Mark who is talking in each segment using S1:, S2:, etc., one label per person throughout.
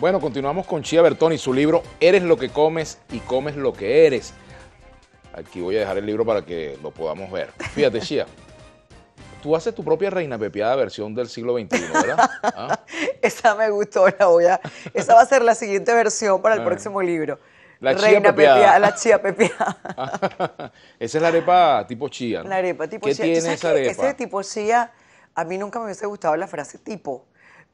S1: Bueno, continuamos con Chia Bertoni y su libro Eres lo que comes y comes lo que eres. Aquí voy a dejar el libro para que lo podamos ver. Fíjate, Chia. Tú haces tu propia Reina Pepiada versión del siglo XXI, ¿verdad?
S2: Esa me gustó, la voy a... Esa va a ser la siguiente versión para el ah. próximo libro. La Reina chía La chía pepeada.
S1: esa es la arepa tipo chía. La
S2: arepa tipo Chia. chía. ¿Qué tiene esa arepa? Ese tipo chía, a mí nunca me hubiese gustado la frase tipo.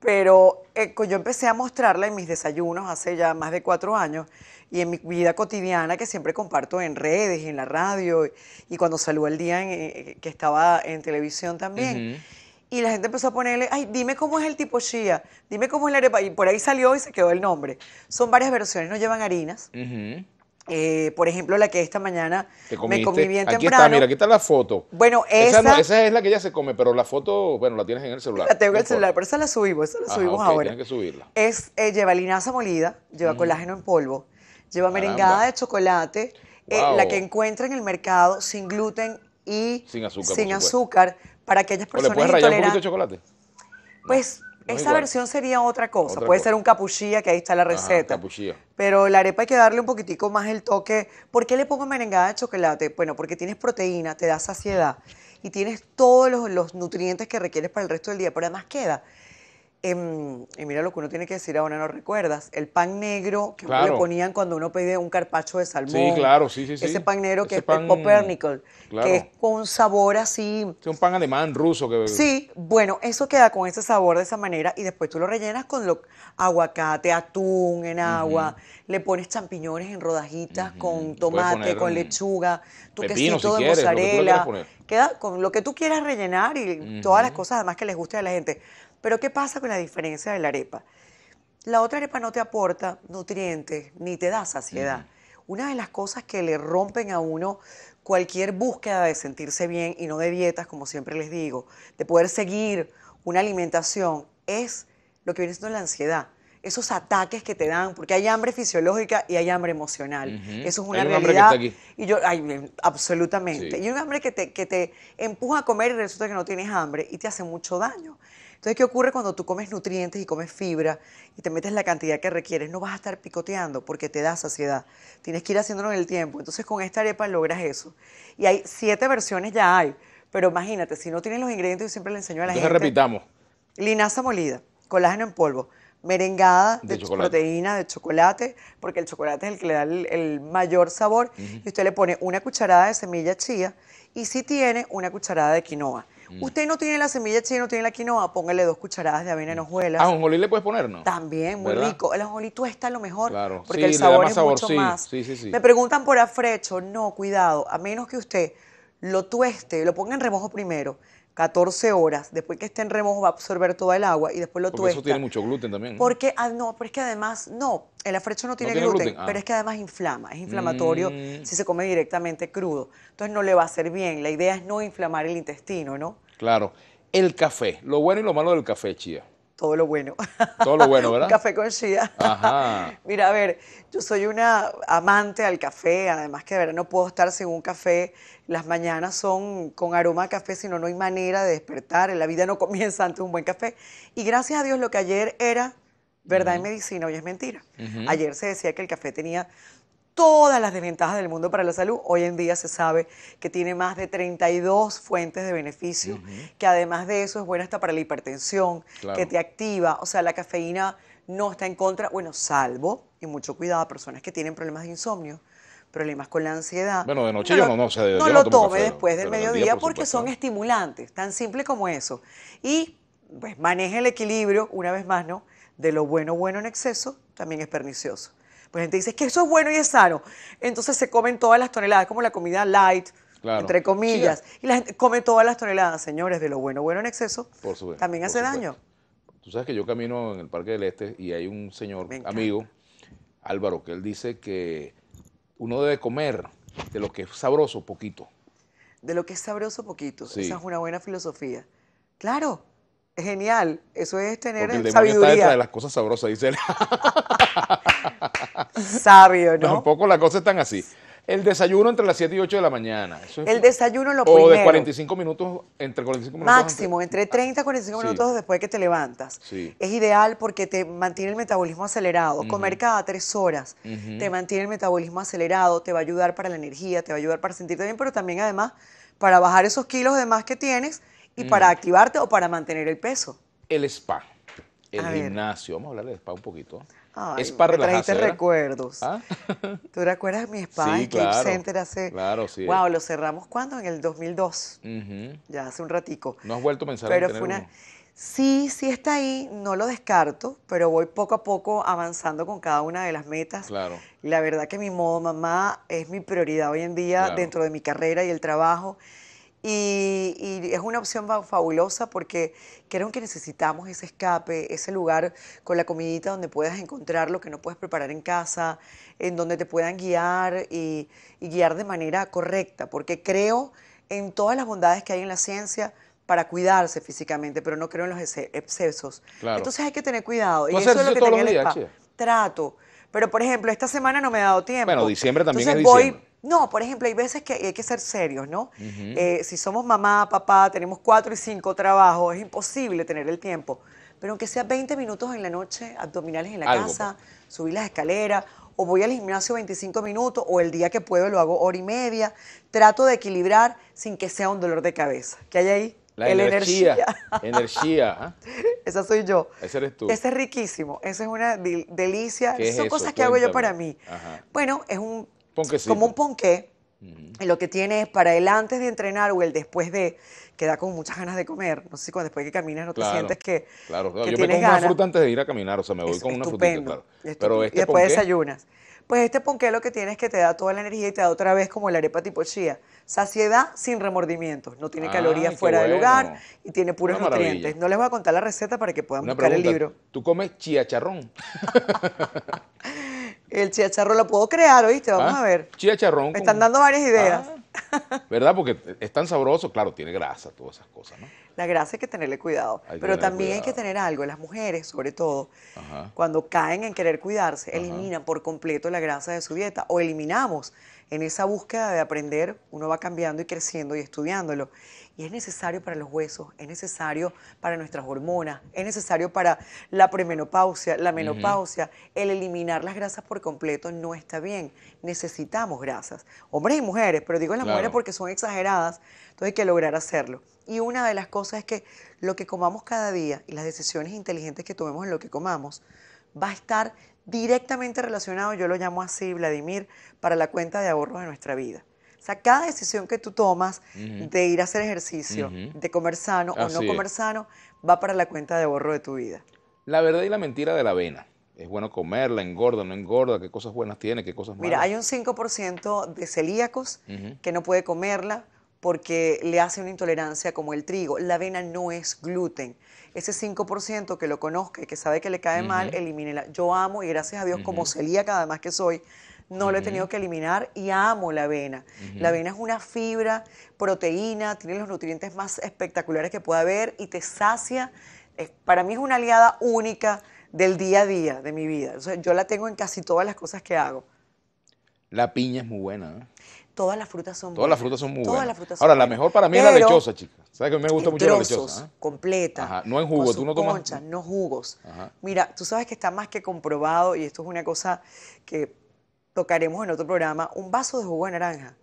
S2: Pero eh, yo empecé a mostrarla en mis desayunos hace ya más de cuatro años y en mi vida cotidiana que siempre comparto en redes y en la radio y, cuando salió el día eh, eh, que estaba en televisión también. Y la gente empezó a ponerle, ay, dime cómo es el tipo Shia, dime cómo es la arepa. Y por ahí salió y se quedó el nombre. Son varias versiones, no llevan harinas. Uh eh, por ejemplo, la que esta mañana me comí bien aquí Está, mira, aquí
S1: está la foto. Bueno, esa, esa, es la que ella se come, pero la foto, bueno, la tienes en el celular. La tengo en el celular, pero
S2: esa la subimos, esa la subimos ahora. Tienes que subirla. Es, eh, lleva linaza molida, lleva colágeno en polvo, lleva merengada de chocolate, eh, la que encuentra en el mercado sin gluten y sin azúcar, sin azúcar para aquellas personas que le puedes intolerantes. Un poquito de chocolate? Pues esa versión sería otra cosa. Puede ser un capuchilla, que ahí está la receta. Pero la arepa hay que darle un poquitico más el toque. ¿Por qué le pongo merengada de chocolate? Bueno, porque tienes proteína, te da saciedad y tienes todos los, los nutrientes que requieres para el resto del día, pero además queda Em, y mira lo que uno tiene que decir ahora, ¿no recuerdas? El pan negro que le ponían cuando uno pedía un carpacho de salmón. Sí, claro, sí, sí, Ese pan negro que es pan- que es con sabor así... Es un pan alemán
S1: ruso que Sí,
S2: bueno, eso queda con ese sabor de esa manera y después tú lo rellenas con lo, aguacate, atún en agua, le pones champiñones en rodajitas con tomate, con lechuga, tu de mozzarella, Queda con lo que tú quieras rellenar y todas las cosas además que les guste a la gente. Pero ¿qué pasa con la diferencia de la arepa? La otra arepa no te aporta nutrientes ni te da saciedad. Una de las cosas que le rompen a uno cualquier búsqueda de sentirse bien y no de dietas, como siempre les digo, de poder seguir una alimentación, es lo que viene siendo la ansiedad esos ataques que te dan, porque hay hambre fisiológica y hay hambre emocional. Eso es una realidad. Y yo, absolutamente. Y un hambre que te, empuja a comer y resulta que no tienes hambre y te hace mucho daño. Entonces, ¿qué ocurre cuando tú comes nutrientes y comes fibra y te metes la cantidad que requieres? No vas a estar picoteando porque te da saciedad. Tienes que ir haciéndolo en el tiempo. Entonces, con esta arepa logras eso. Y hay siete versiones ya hay. Pero imagínate, si no tienes los ingredientes, yo siempre le enseño a la Entonces, gente. repitamos. Linaza molida, colágeno en polvo, merengada de, proteína, de chocolate, porque el chocolate es el que le da el, mayor sabor. Y usted le pone una cucharada de semilla chía y si tiene una cucharada de quinoa. Mm. Usted no tiene la semilla chía, no tiene la quinoa, póngale dos cucharadas de avena en mm. hojuelas. Ah,
S1: le puedes poner, ¿no?
S2: También, muy rico. El ajonjolí está lo mejor, porque el sabor es mucho sí, más. Sí, Me preguntan por afrecho, no, cuidado, a menos que usted lo tueste, lo ponga en remojo primero, 14 horas, después que esté en remojo va a absorber toda el agua y después lo tuve. Eso
S1: tiene mucho gluten también. Porque,
S2: ah, no, pero es que además, no, el afrecho no tiene, gluten, ah. pero es que además inflama, es inflamatorio mm. si se come directamente crudo. Entonces no le va a hacer bien, la idea es no inflamar el intestino, ¿no?
S1: Claro. El café, lo bueno y lo malo del café, Chía todo lo bueno. Todo lo bueno, ¿verdad? café
S2: con chía. Ajá. Mira, a ver, yo soy una amante al café, además que de verdad no puedo estar sin un café. Las mañanas son con aroma a café, si no, no hay manera de despertar. La vida no comienza antes de un buen café. Y gracias a Dios lo que ayer era verdad en medicina, hoy es mentira. Ayer se decía que el café tenía todas las desventajas del mundo para la salud. Hoy en día se sabe que tiene más de 32 fuentes de beneficio, que además de eso es buena hasta para la hipertensión, que te activa. O sea, la cafeína no está en contra, bueno, salvo, y mucho cuidado, a personas que tienen problemas de insomnio problemas con la ansiedad. Bueno, de noche yo no, o sea, no, lo tome después del mediodía porque son estimulantes, tan simple como eso. Y pues maneja el equilibrio, una vez más, ¿no? De lo bueno bueno en exceso también es pernicioso. Pues la gente dice, que eso es bueno y es sano. Entonces se comen todas las toneladas, como la comida light,
S1: entre comillas.
S2: y la gente come todas las toneladas, señores, de lo bueno, bueno en exceso. también hace daño.
S1: Tú sabes que yo camino en el Parque del Este y hay un señor amigo, Álvaro, que él dice que uno debe comer de lo que es sabroso poquito.
S2: De lo que es sabroso poquito. Esa es una buena filosofía. Claro, es genial. Eso es tener Porque el sabiduría. Está detrás de las
S1: cosas sabrosas, dice él. sabio, ¿no? Tampoco pues las cosas están así. El desayuno entre las 7 y 8 de la mañana. el desayuno lo o primero. O de 45 minutos, entre 45
S2: minutos. Máximo, entre, 30 y 45 minutos después que te levantas. Es ideal porque te mantiene el metabolismo acelerado. Comer cada 3 horas te mantiene el metabolismo acelerado, te va a ayudar para la energía, te va a ayudar para sentirte bien, pero también además para bajar esos kilos de más que tienes y para activarte o para mantener el peso. El spa,
S1: el gimnasio. Vamos a hablar del spa un poquito es para
S2: recuerdos. ¿Ah? ¿Tú recuerdas mi spa en Center hace. sí. Wow, lo cerramos cuando? En el 2002. Ya hace un ratico. No has
S1: vuelto a pensar Pero
S2: Sí, sí está ahí, no lo descarto, pero voy poco a poco avanzando con cada una de las metas. Claro. La verdad que mi modo mamá es mi prioridad hoy en día dentro de mi carrera y el trabajo. Y, es una opción fabulosa porque creo que necesitamos ese escape, ese lugar con la comidita donde puedas encontrar lo que no puedes preparar en casa, en donde te puedan guiar y, guiar de manera correcta, porque creo en todas las bondades que hay en la ciencia, para cuidarse físicamente, pero no creo en los excesos. Entonces hay que tener cuidado. Y eso es lo que tenía el Trato. Pero, por ejemplo, esta semana no me ha dado tiempo. Bueno, diciembre también es voy no, por ejemplo, hay veces que hay que ser serios, ¿no? Eh, si somos mamá, papá, tenemos cuatro y cinco trabajos, es imposible tener el tiempo. Pero aunque sea 20 minutos en la noche, abdominales en la casa, pues. subir las escaleras, o voy al gimnasio 25 minutos, o el día que puedo lo hago hora y media, trato de equilibrar sin que sea un dolor de cabeza. ¿Qué hay ahí? La energía. Energía. ¿ah? Esa soy yo. Ese eres tú. Ese es riquísimo. Esa es una delicia. Son cosas que hago yo para mí. Bueno, es un como un ponqué. Lo que tiene es para el antes de entrenar o el después de, que da con muchas ganas de comer. No sé si cuando después que caminas no te sientes que. Claro, claro. yo me como una fruta
S1: antes de ir a caminar, o sea, me voy con una fruta claro. Pero este y después desayunas.
S2: Pues este ponqué lo que tiene es que te da toda la energía y te da otra vez como la arepa tipo chía. Saciedad sin remordimientos. No tiene ah, calorías fuera del de lugar y tiene puros nutrientes. No les voy a contar la receta para que puedan buscar el libro.
S1: ¿Tú comes chiacharrón?
S2: El chicharrón lo puedo crear, ¿oíste? Vamos ah, a ver.
S1: Chicharrón. Me están dando varias ah, ideas. ¿Verdad? Porque es tan sabroso, claro, tiene grasa, todas esas cosas, ¿no?
S2: La grasa hay que tenerle cuidado, pero también hay que tener algo, las mujeres sobre todo, cuando caen en querer cuidarse, eliminan por completo la grasa de su dieta o eliminamos. En esa búsqueda de aprender, uno va cambiando y creciendo y estudiándolo. Y es necesario para los huesos, es necesario para nuestras hormonas, es necesario para la premenopausia, la menopausia. El eliminar las grasas por completo no está bien. Necesitamos grasas, hombres y mujeres, pero digo muere porque son exageradas, entonces hay que lograr hacerlo. Y una de las cosas es que lo que comamos cada día y las decisiones inteligentes que tomemos en lo que comamos va a estar directamente relacionado, yo lo llamo así, Vladimir, para la cuenta de ahorro de nuestra vida. O sea, cada decisión que tú tomas de ir a hacer ejercicio, de comer sano o no comer sano, va para la cuenta de ahorro de tu vida.
S1: La verdad y la mentira de la vena es bueno comerla, engorda, no engorda, qué cosas buenas tiene, qué cosas malas. Mira, hay
S2: un 5% de celíacos que no puede comerla porque le hace una intolerancia como el trigo. La avena no es gluten. Ese 5% que lo conozca y que sabe que le cae mal, elimínela. Yo amo y gracias a Dios, como celíaca además que soy, no lo he tenido que eliminar y amo la avena. La avena es una fibra, proteína, tiene los nutrientes más espectaculares que pueda haber y te sacia. para mí es una aliada única del día a día de mi vida. yo la tengo en casi todas las cosas que hago.
S1: La piña es muy buena. ¿eh?
S2: Todas las frutas son todas Las frutas son muy buenas. Ahora, la mejor para mí es la lechosa,
S1: chicas. ¿Sabes que me gusta mucho la lechosa? Eh?
S2: completa.
S1: No en jugo, tú no tomas.
S2: no jugos. Mira, tú sabes que está más que comprobado, y esto es una cosa que tocaremos en otro programa, un vaso de jugo de naranja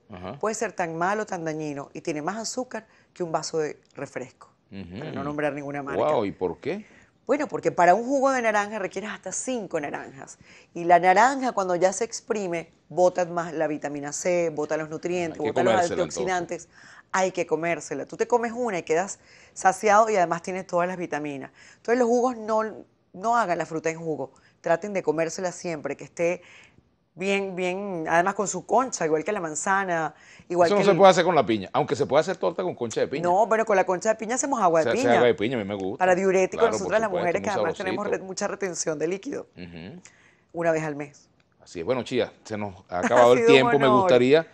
S2: puede ser tan malo, tan dañino, y tiene más azúcar que un vaso de refresco.
S1: Para no nombrar ninguna marca. Wow, ¿y por qué?
S2: Bueno, porque para un jugo de naranja requieres hasta cinco naranjas. Y la naranja cuando ya se exprime, bota más la vitamina C, bota los nutrientes, bota los antioxidantes. Hay que comérsela. Tú te comes una y quedas saciado y además tienes todas las vitaminas. Entonces los jugos no, no hagan la fruta en jugo. Traten de comérsela siempre, que esté bien, bien, además con su concha, igual que la manzana, igual Eso no se puede hacer
S1: con la piña, aunque se puede hacer torta con concha de piña. No,
S2: bueno, con la concha de piña hacemos agua de piña. Se de piña, a mí me gusta. Para diurético, claro, nosotras las mujeres que además tenemos mucha retención de líquido, una vez al mes.
S1: Así es, bueno, Chía, se nos ha acabado el tiempo, me gustaría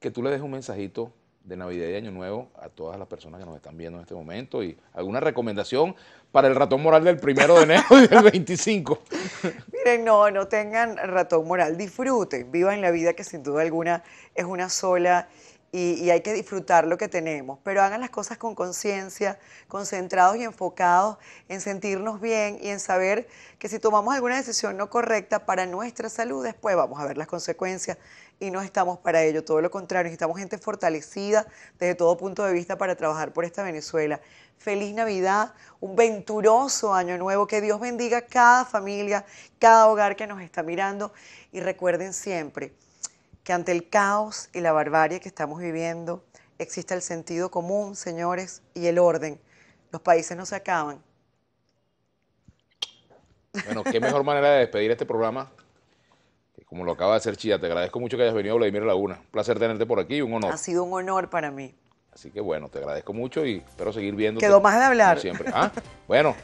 S1: que tú le des un mensajito de Navidad y Año Nuevo a todas las personas que nos están viendo en este momento y alguna recomendación para el ratón moral del primero de enero y del 25.
S2: Miren, no, no tengan ratón moral, disfruten, vivan la vida que sin duda alguna es una sola y, hay que disfrutar lo que tenemos, pero hagan las cosas con conciencia, concentrados y enfocados en sentirnos bien y en saber que si tomamos alguna decisión no correcta para nuestra salud, después vamos a ver las consecuencias y no estamos para ello, todo lo contrario, necesitamos gente fortalecida desde todo punto de vista para trabajar por esta Venezuela. Feliz Navidad, un venturoso año nuevo, que Dios bendiga cada familia, cada hogar que nos está mirando y recuerden siempre, que ante el caos y la barbarie que estamos viviendo exista el sentido común, señores, y el orden. Los países no se acaban.
S1: Bueno, qué mejor manera de despedir este programa, que como lo acaba de hacer Chía. Te agradezco mucho que hayas venido, Vladimir Laguna. Un placer tenerte por aquí, un honor. Ha sido un honor para mí. Así que bueno, te agradezco mucho y espero seguir viendo. Quedó más de hablar. Siempre. Ah, bueno,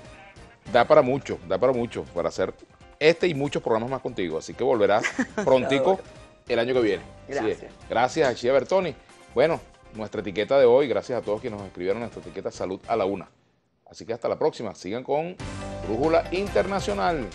S1: da para mucho, da para mucho, para hacer este y muchos programas más contigo. Así que volverás prontico el año que viene. Gracias. Gracias a Bertoni. Bueno, nuestra etiqueta de hoy, gracias a todos quienes nos escribieron nuestra etiqueta Salud a la Una. Así que hasta la próxima. Sigan con Brújula Internacional.